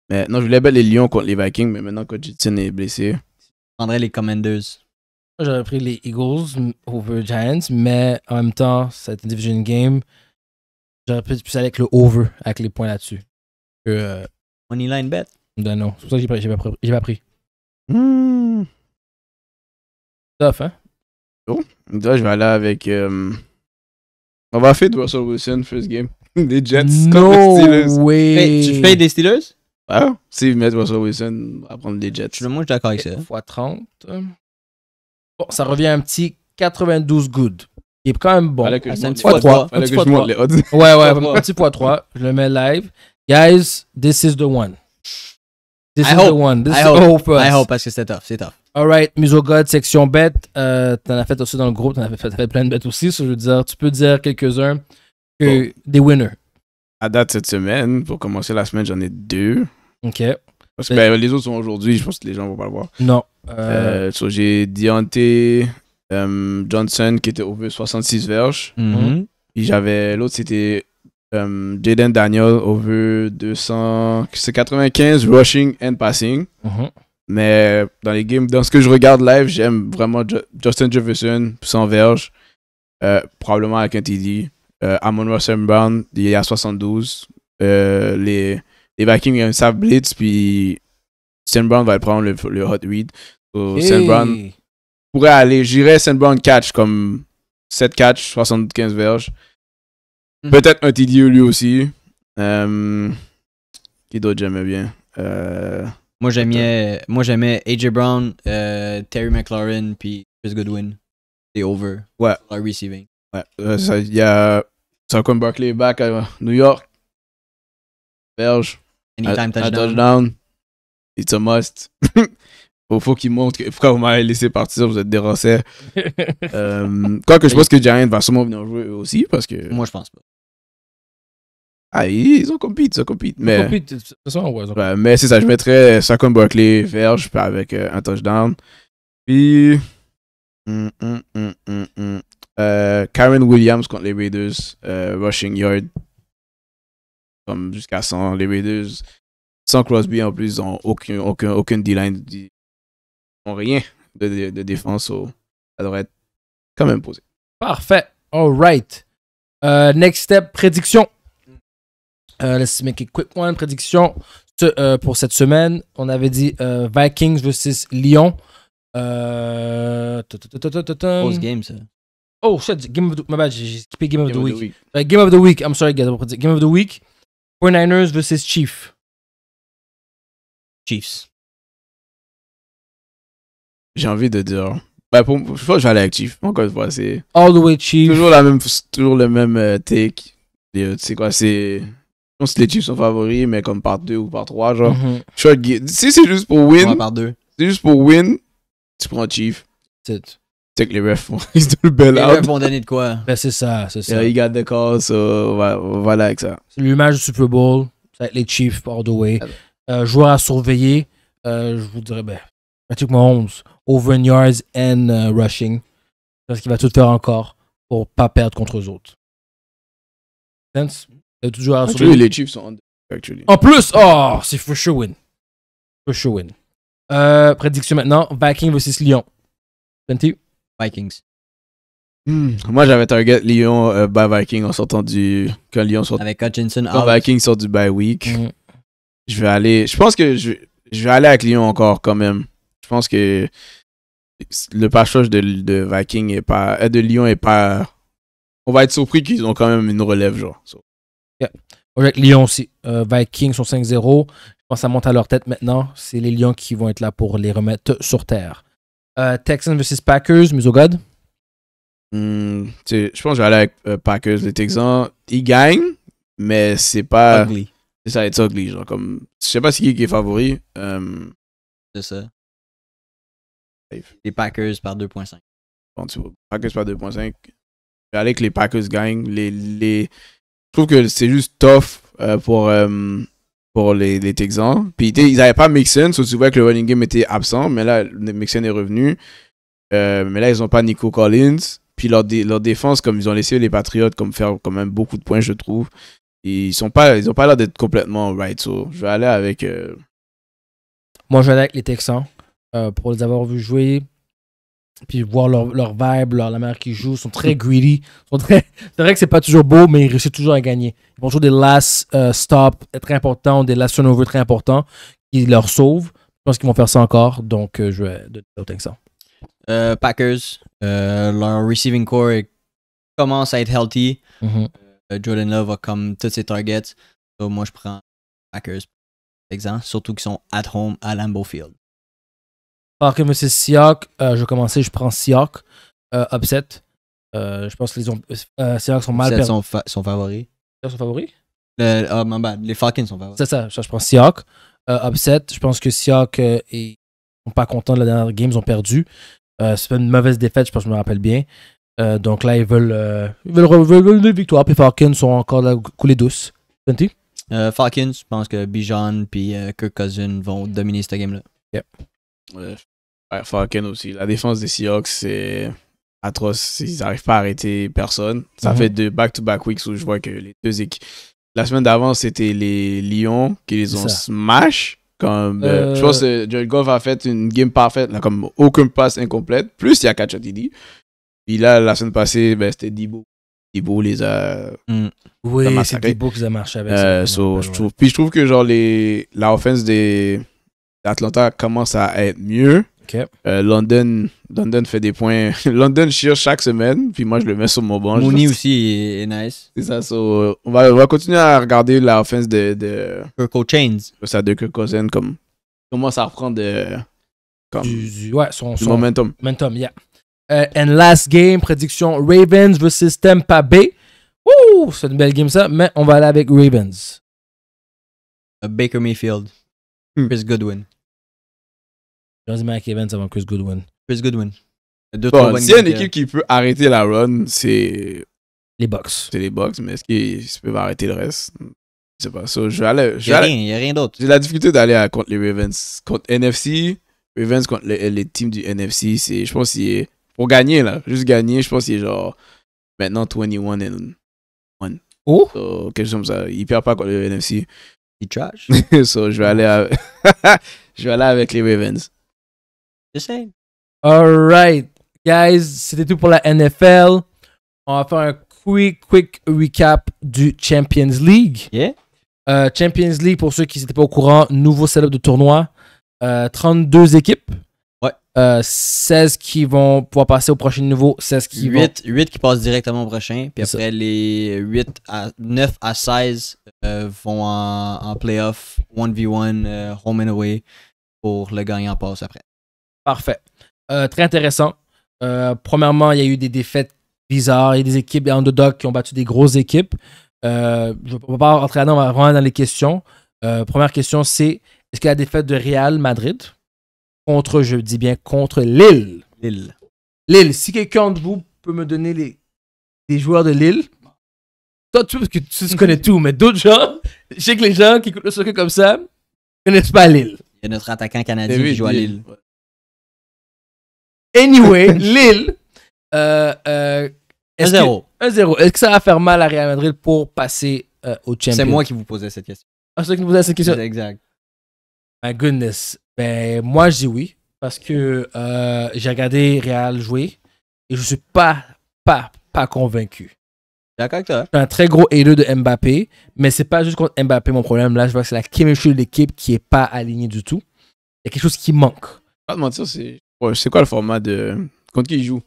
Mais non, je voulais battre les Lions contre les Vikings, mais maintenant que Jitson est blessé. Je prendrais les Commanders. J'aurais pris les Eagles over Giants, mais en même temps, cette une division game. J'aurais pu plus aller avec le over, avec les points là-dessus. Euh, Money line bet? Non, ben non, c'est pour ça que j'ai pas, pas, pas pris. Mmh. Tough, hein? Oh, là, je vais aller avec. Euh, on va faire de Russell Wilson, first game. des Jets no contre les Steelers. tu fais des Steelers? Ah, mets mettent Russell Wilson à prendre des Jets. Je suis le d'accord avec ça. X 30. Bon, ça revient à un petit 92 good. Il est quand même bon. Ah, un petit point 3. Ouais, ouais, un petit point 3. Je le mets live. Guys, this is the one. This is the one. This I hope. I hope parce que c'est tough. C'est tough. Alright, Musogod, section bête. Euh, t'en as fait aussi dans le groupe, t'en as fait, plein de bêtes aussi. je veux dire, tu peux dire quelques-uns que des winners. À date cette semaine, pour commencer la semaine, j'en ai deux. OK. Parce que ben, les autres sont aujourd'hui, je pense que les gens vont pas le voir. Non. Euh, euh, j'ai Deontay euh, Johnson qui était au vœu 66 verges. Et mhm. j'avais l'autre, c'était Jaden Daniel c'est 95 rushing and passing. Mhm. Mais dans les games, dans ce que je regarde live, j'aime vraiment Justin Jefferson, sans verges probablement avec un TD. Amon Russell Brown, il est à 72. les les Vikings ont savent blitz, puis Sam Brown va prendre le, hot read. So, hey. Brown pourrait aller, j'irais Sam Brown catch comme 7 catch, 75 verges. Hmm. Peut-être un TDU lui aussi. Euh, qui d'autre j'aimais bien euh, Moi j'aimais moi j'aimais AJ Brown, euh, Terry McLaurin, puis Chris Goodwin. C'est over. Ouais. receiving. Ouais. Il y a Saquon Barkley back à New York. Verge. Un touchdown. It's a must. faut, qu'il montre que, pourquoi vous m'avez laissé partir, vous êtes dérossé. euh, quoi que je pense que Giant va sûrement venir jouer aussi parce que. Moi, je pense pas. Ah, ils ont compete, ils ont compete. Mais, compete, de toute façon, ouais, mais c'est ça, je mettrais Saquon Barkley, Verge, avec euh, un touchdown. Puis. Mm, mm, mm, euh, Karen Williams contre les Raiders, euh, rushing yard, comme jusqu'à 100. Les Raiders, sans Crosby en plus, n'ont aucun, D-line, n'ont rien de, de, défense. So, ça devrait être quand même posé. Parfait. All right. Euh, next step, prédiction. Euh, let's make a quick one. Prédiction euh, pour cette semaine. On avait dit Vikings versus Lyon. Post game, ça. Oh shit, Game of the My j'ai Game of the Week. Game of the Week, I'm sorry guys, game of the Week. 49ers versus Chiefs. Chiefs. J'ai envie de dire. Bah pour, je crois que vais aller avec Chiefs. Encore une fois, c'est. All the way Chiefs. Toujours, la même, toujours le même euh, take. Euh, tu sais quoi, c'est. Je pense que les Chiefs sont favoris, mais comme par deux ou par trois, genre. Mhm. Si c'est juste pour win. par deux. C'est juste pour win, tu prends Chiefs. C'est que les refs, ils se le bel Les refs vont donner de quoi. Ben, c'est ça, c'est ça. Yeah, you got the call, so voilà avec ça. C'est l'image du Super Bowl. Ça va être les Chiefs, all the way. Euh, joueur à surveiller, euh, je vous dirais, ben, Patrick Mahomes, over in yards and euh, rushing. Parce qu'il va tout faire encore pour pas perdre contre eux autres. Sense? tout joueur à surveiller. les Chiefs sont actually. En plus, oh, c'est for sure win. For sure win. Euh, prédiction maintenant, Viking versus Lyon. twenty Vikings. Hmm. Moi, j'avais target Lyon, euh, by Vikings en sortant du. Quand Lyon sort. Avec Hutchinson Quand sort du bye week. Hmm. Je vais aller. Je pense que je, je, vais aller avec Lyon encore quand même. Je pense que le passage de, de Viking est pas. Euh, de Lyon est pas. On va être surpris qu'ils ont quand même une relève, genre. So. Lyon aussi. Euh, Vikings sont 5-0. Je pense que ça monte à leur tête maintenant. C'est les Lions qui vont être là pour les remettre sur terre. Euh, Texans versus Packers, Musogad? Hmm, je pense que je vais aller avec euh, Packers. Les Texans, ils gagnent, mais c'est pas. Ugly. Ça va ugly. Genre, comme, je sais pas si qui est favori. Euh, c'est ça. Les Packers par 2.5. Bon, Packers par 2.5. Je vais aller avec les Packers gagnent. Les, les... Je trouve que c'est juste tough pour pour les, Texans. Puis ils n'avaient pas Mixon, sauf tu que le running game était absent, mais là, Mixon est revenu. Euh, mais là, ils n'ont pas Nico Collins. Puis leur, leur, défense, comme ils ont laissé les Patriots comme faire quand même beaucoup de points, je trouve, ils n'ont pas, ils ont pas l'air d'être complètement right. So, je vais aller avec. Euh, Moi, je vais aller avec les Texans. Euh, pour les avoir vus jouer, puis voir leur, leur vibe, leur, la manière qu'ils jouent, sont très mm. greedy. C'est vrai que c'est pas toujours beau, mais ils réussissent toujours à gagner. Ils font toujours des last euh, stops très importants, des last turnovers très importants qui leur sauvent. Je pense qu'ils vont faire ça encore, donc euh, je vais donner que ça. Euh, Packers, leur receiving core commence à être healthy. Mm-hmm. Jordan Love a comme tous ses targets. Donc moi, je prends Packers, exemple. surtout qu'ils sont at home à Lambeau Field. Parker que M. Siak, euh, je vais commencer, je prends Siak, euh, upset. Euh, je pense que les ont, Siak sont mal perdus. Sont, sont favoris. Siak sont favoris ah, Les Falcons sont favoris. C'est ça, je prends Siak. upset, je pense que Siak, ils sont pas contents de la dernière game, ils ont perdu. C'est une mauvaise défaite, je pense que je me rappelle bien. donc là, ils veulent, ils veulent, veulent, une victoire. Puis Falcons sont encore la coulée douce. Fenty? Euh, Falcons, je pense que Bijan puis Kirk Cousin vont dominer cette game-là. Ouais, aussi. La défense des Seahawks, c'est atroce. Ils n'arrivent pas à arrêter personne. Ça mhm. fait deux back-to-back weeks où je vois que les deux équipes. La semaine d'avant, c'était les Lions qui les ont smash. Comme, ben, euh. Je pense que Jared Goff a fait une game parfaite, là, comme aucun passe incomplète. Plus il y a catch Didi. Puis là, la semaine passée, ben, c'était Dibo. Dibo mm. les a. Oui, c'est Dibo qui a marché avec euh, ça. je trouve, puis je trouve que genre, les, la offense des. commence à être mieux, euh, London, London fait des points. London chire chaque semaine, puis moi je le mets sur mon banc. Mooney aussi est, nice. C'est ça. on, va, on, va, continuer à regarder la offense de. de Kirko Chains. Ça, de Kirko Chains, comme. Commence ça reprendre de, du, ouais, son, momentum. Momentum, yeah. Uh, and last game, prédiction Ravens versus Tampa Bay. c'est une belle game ça, mais on va aller avec Ravens. Euh, Baker Mayfield. Hmm. Chris Goodwin. Jonesy Mac Evans avant Chris Goodwin. Chris Goodwin. Deux, bon, s'il y a une équipe qui peut arrêter la run, c'est. Les box. C'est les box, mais est-ce qu'ils peuvent arrêter le reste Je sais pas. So, je vais aller, je vais il n'y a, rien d'autre. J'ai la difficulté d'aller contre les Ravens. Contre NFC, Ravens contre les, les teams du NFC, c'est, je pense qu'il est. Pour gagner, là, juste gagner, je pense qu'il est genre. Maintenant 21 and 1. Oh so, Quelque chose ça. Il perd pas contre le NFC. Il trash. so, je vais aller, je vais aller avec les Ravens. All Alright, guys, c'était tout pour la NFL. On va faire un quick, quick recap du Champions League. Yeah. Euh, Champions League, pour ceux qui n'étaient pas au courant, nouveau setup de tournoi. 32 euh, équipes. Ouais. 16 euh, qui vont pouvoir passer au prochain niveau. 16 qui 8, vont... 8 qui passent directement au prochain. Puis après, les 8 à, 9 à 16 vont en, en playoff 1v1 home and away pour le gagnant passe après. Parfait. Euh, très intéressant. Euh, premièrement, il y a eu des défaites bizarres. Il y a des équipes, des underdogs qui ont battu des grosses équipes. Euh, je vais pas rentrer là-dedans, on va dans les questions. Euh, première question, c'est est-ce qu'il que la défaite de Real Madrid contre, je dis bien, contre Lille Lille. Lille, si quelqu'un de vous peut me donner les, joueurs de Lille, toi, tu, parce que tu connais tout, mais d'autres gens, je sais que les gens qui écoutent le circuit comme ça, connaissent pas Lille. Il y a notre attaquant canadien eh qui joue à Lille. Anyway, Lille. Euh, euh, 1-0. 1 Est-ce que ça va faire mal à Real Madrid pour passer euh, au Champions C'est moi qui vous posais cette question. Ah, c'est toi qui me posais cette question Exact. My goodness. Ben, moi, je dis oui. Parce que euh, j'ai regardé Real jouer et je suis pas, pas, pas convaincu. D'accord Je suis un très gros héros de Mbappé, mais c'est pas juste contre Mbappé mon problème. Là, je vois que c'est la chemistry de l'équipe qui est pas alignée du tout. Il y a quelque chose qui manque. Pas de mentir, c'est c'est quoi le format de. Contre qui ils jouent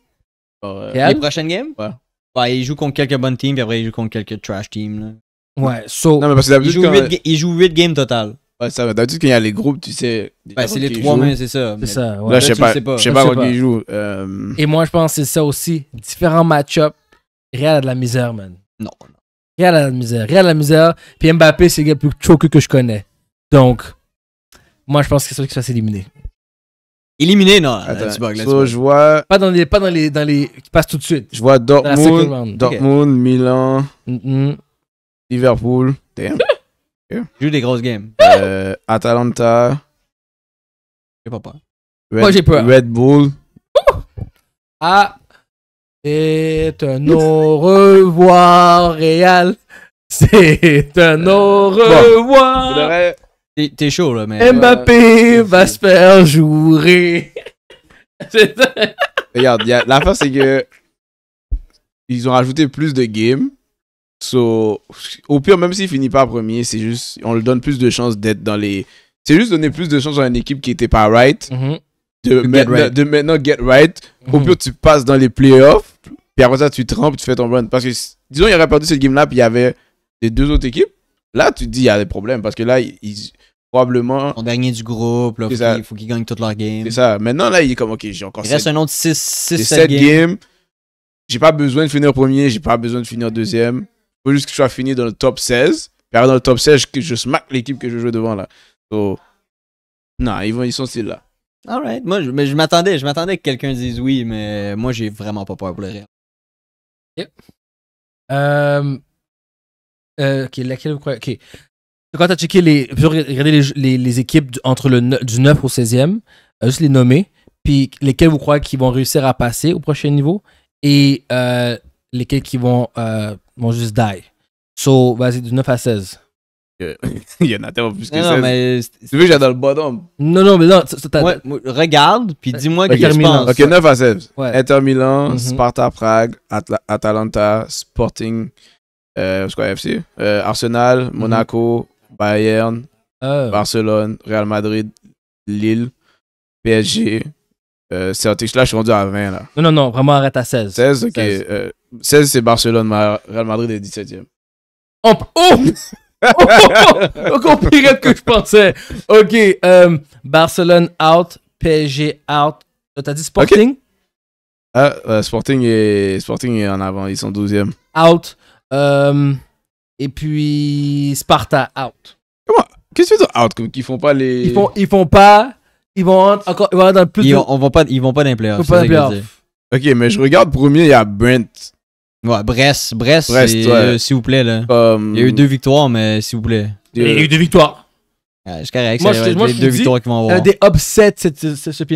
euh, Les prochaines games Ouais. Bah, ils jouent contre quelques bonnes teams, puis après, il joue contre quelques trash teams. Ouais, so. Non, mais parce que 8, games total. ouais, ça, d'habitude, quand il y a les groupes, tu sais. Bah, c'est les trois mains, c'est ça. C'est ça, Là, je sais pas. Je sais pas euh, Et moi, je pense que c'est ça aussi. Différents match-up. Real a de la misère, man. Non. Real a de la misère. Real a de la misère. Puis Mbappé, c'est le gars le plus choqué que je connais. Donc, moi, je pense que c'est ça qui se fasse éliminer. Éliminé, non. Attends, tu bugs, là, je vois... Pas dans les... Pas dans les, dans les... Qui passent tout de suite. Je vois Dortmund, Dortmund, Milan, mm-hmm. Liverpool. Damn. yeah. Joue des grosses games. Euh, Atalanta. J'ai pas peur. Red, Moi, j'ai peur. Red Bull. Ah. ah. C'est un au revoir, Real. C'est un au revoir. T'es chaud, là, mais. Euh, Mbappé va se faire jouer. Regarde, la fin, c'est que. Ils ont rajouté plus de games. So, au pire, même s'il finit pas premier, c'est juste. On lui donne plus de chances d'être dans les. C'est juste donner plus de chances à une équipe qui était pas right. Mhm. de, maintenant, de, maintenant, get right. Au mhm. pire, tu passes dans les playoffs. Puis après ça, tu trempes, tu fais ton run. Parce que, disons, il aurait perdu cette game-là, puis il y avait les deux autres équipes. Là, tu te dis, il y a des problèmes. Parce que là, ils probablement. ont gagné du groupe, il faut qu'ils gagnent toutes leurs games. C'est ça. Maintenant, là, il est comme, ok, j'ai encore. Il reste un autre 6, 6 7 games. J'ai pas besoin de finir premier, j'ai pas besoin de finir deuxième. Faut juste que je sois fini dans le top 16. Puis dans le top 16, je, je smack l'équipe que je joue devant là. non, ils, vont, ils sont still là. Alright. Moi, je, je m'attendais, je m'attendais que quelqu'un dise oui, mais moi, j'ai vraiment pas peur pour le rire. Um, euh, ok, laquelle vous Ok. Quand tu as checké les. Regardez les, les, les équipes entre le, du 9 au 16e, euh, juste les nommer, puis lesquelles vous croyez qu'ils vont réussir à passer au prochain niveau et euh, lesquels qui euh, vont, juste die. So, vas-y, du 9 à 16. Il y en a tellement plus que non, 16. Mais tu veux, j'adore le bottom. Non, non, mais non. regarde, puis dis-moi ce que tu penses Ok, 9 à 16. Inter Milan, mhm. Sparta Prague, Atalanta, Sporting, euh, FC, euh, Arsenal, mhm. Monaco, Bayern, ah. Barcelone, Real Madrid, Lille, PSG. Euh, là, je suis rendu à 20. Là. Non, non, non, vraiment, arrête à 16. 16, ok. 16, euh, 16 c'est Barcelone, Real Madrid est 17e. Oh! Oh! oh, oh, que je pensais. Ok, euh, Barcelone out, PSG out. T'as dit Sporting? Ah, euh, Sporting, est... Sporting est en avant, ils sont 12e. Out. Um, et puis Sparta out. Comment Qu'est-ce que tu dire, out Comme Ils font pas les. Ils font, ils font pas. Ils vont encore. Ils vont dans plus. Ils, de... on va pas, ils vont pas dans les playoffs. ok, mais je regarde premier, il y a Brent. Ouais, Brest, Brest, euh, s'il vous plaît là. Euh, il y a eu deux victoires, mais s'il vous plaît. Il y a eu deux victoires je suis correct. Moi, les deux victoires qui vont avoir. des upsets, ce C'est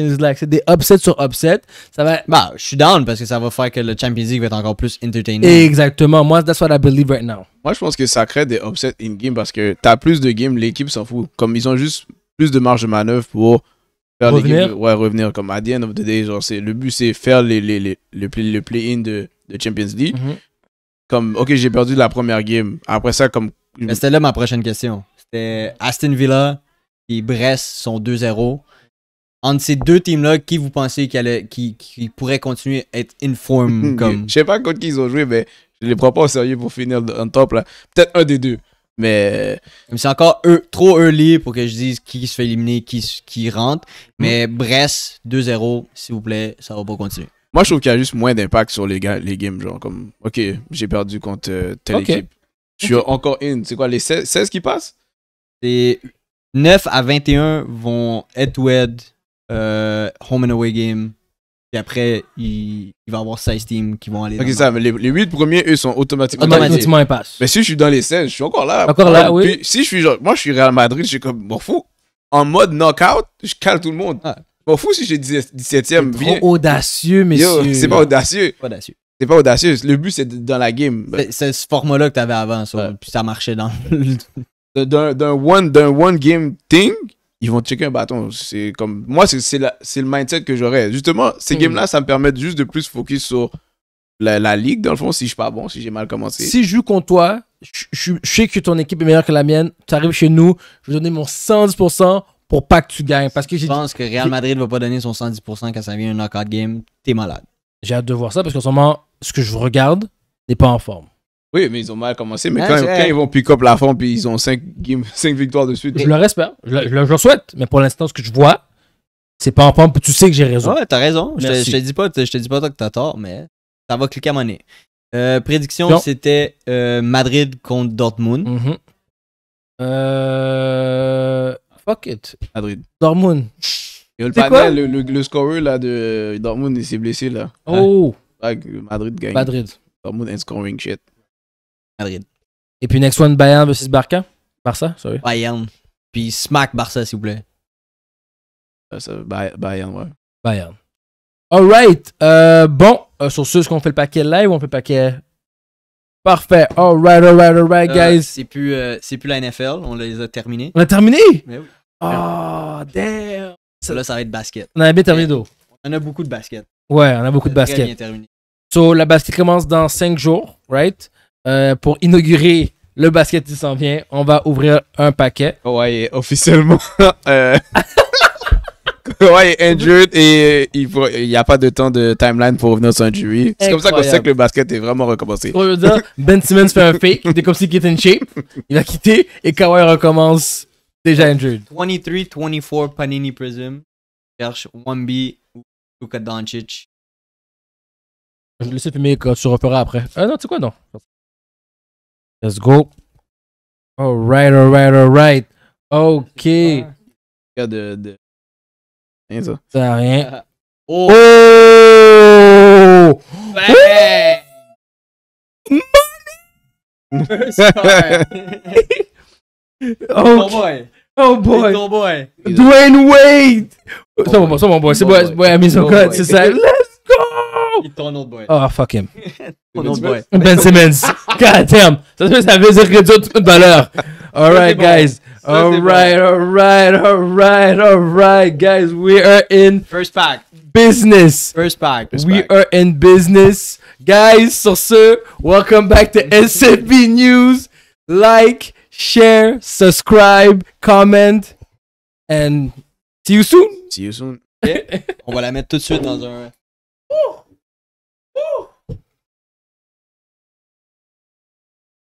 des upsets sur upsets. Ça va... Bah, je suis down parce que ça va faire que le Champions League va être encore plus entertaining. Exactement. Moi, that's what I believe right now. Moi, je pense que ça crée des upsets in-game parce que t'as plus de games, l'équipe s'en fout. Comme ils ont juste plus de marge de manœuvre pour faire revenir. ouais, revenir. Comme à the end of the day, genre, le but, c'est faire les, les, les, le play-in de, de, Champions League. Mm-hmm. Comme, ok, j'ai perdu la première game. Après ça, comme. Mais C'était là ma prochaine question. C'est Aston Villa et Brest sont 2-0. Entre ces deux teams-là, qui vous pensez qui, allait, qui, pourrait continuer à être in form comme... Je sais pas contre qui ils ont joué, mais je les prends pas au sérieux pour finir en top. là. Peut-être un des deux. Mais. c'est encore trop early pour que je dise qui se fait éliminer, qui, qui rentre. Mais hmm. Brest, 2-0, s'il vous plaît, ça va pas continuer. Moi, je trouve qu'il y a juste moins d'impact sur les, gars, les games. Genre, comme, OK, j'ai perdu contre euh, telle équipe. Je suis encore une, C'est quoi, les 16 qui passent c'est 9 à 21 vont head to euh, home and away game. Puis après, il, va y avoir 16 teams qui vont aller. ça, les, 8 premiers, eux, sont automatiquement. Ah, automatiquement, Mais si je suis dans les 16, je suis encore là. Encore là, oui. si je suis moi, je suis Real Madrid, je suis comme, m'en fou. En mode knockout, je cale tout le monde. Ah. fou si j'ai 17ème. Trop audacieux, messieurs. c'est pas audacieux. C'est pas audacieux. Le but, c'est dans la game. C'est ce format-là que t'avais avant, ça. Puis ça marchait dans d'un one, one game thing, ils vont checker un bâton. C'est comme moi, c'est le mindset que j'aurais. Justement, ces hmm. games-là, ça me permet juste de plus focus sur la, ligue, dans le fond, si je suis pas bon, si j'ai mal commencé. Si je joue contre toi, je, sais que ton équipe est meilleure que la mienne, tu arrives chez nous, je vais donner mon 110% pour pas que tu gagnes. Parce que je pense que Real Madrid va pas donner son 110% quand ça vient un knockout game, t'es malade. J'ai hâte de voir ça parce qu'en ce moment, ce que je regarde n'est pas en forme. Oui, mais ils ont mal commencé. Mais quand, ils vont pick-up la forme puis ils ont 5 victoires de suite. Je le respecte. Je, le, souhaite. Mais pour l'instant, ce que je vois, c'est pas en Tu sais que j'ai raison. Ouais, t'as raison. Je te, dis pas, je te dis pas toi que t'as tort, mais ça va cliquer à monnaie. Euh, prédiction, c'était euh, Madrid contre Dortmund. Mm-hmm. Euh, fuck it. Madrid. Dortmund. Et le, le, le, scoreur là, de Dortmund, il s'est blessé là. Oh! Ah, Madrid gagne. Madrid. Dortmund est scoring shit. Madrid. Et puis next one, Bayern versus Barca. Barça, sorry. Bayern. Puis smack Barça, s'il vous plaît. Euh, ça, ça, Bayern, ouais. Bayern. Alright. Euh, bon, euh, sur ce, est-ce qu'on fait le paquet live ou on fait le paquet. Parfait. Alright, alright, alright, euh, guys. c'est plus, c'est plus la NFL. On les a terminés. On a terminé? Mais oui. Oh, damn. Ça, là, ça va être basket. On a bien terminé d'eau. On a beaucoup de basket. Ouais, on a beaucoup on a de basket. Bien terminé. So, la basket commence dans 5 jours, right? Euh, pour inaugurer le basket qui s'en vient, on va ouvrir un paquet. est officiellement. euh... ouais, injured et il n'y a pas de temps de timeline pour revenir sur un jury. C'est comme ça qu'on sait que le basket est vraiment recommencé. dire, ben Simmons fait un fake, il comme s'il était in shape, il a quitté et Kawhi recommence déjà injured. 23-24 Panini Prism. Cherche 1B ou Luka Doncic. Je le sais mais tu referas après. Ah non, tu sais quoi, non. Let's go. All right, all right, all right. OK. Regarde the the. Rien ça. rien. Oh! oh! Ouais! oh, boy. Oh boy. Oh boy. Dwayne Wade. Ça mon boy, ça mon boy, c'est boy, ami son code, c'est ça. boy. Oh, ah, fuck him. Ben, ben Simmons. God damn. Ça, ça veut dire réduire toute valeur. valeur. Alright, guys. Alright, alright, alright, alright, guys. We are in. First pack. Business. First pack. we are in business. Guys, sur ce, welcome back to SFB News. Like, share, subscribe, comment, and see you soon. See you soon. On va la mettre tout de suite dans un.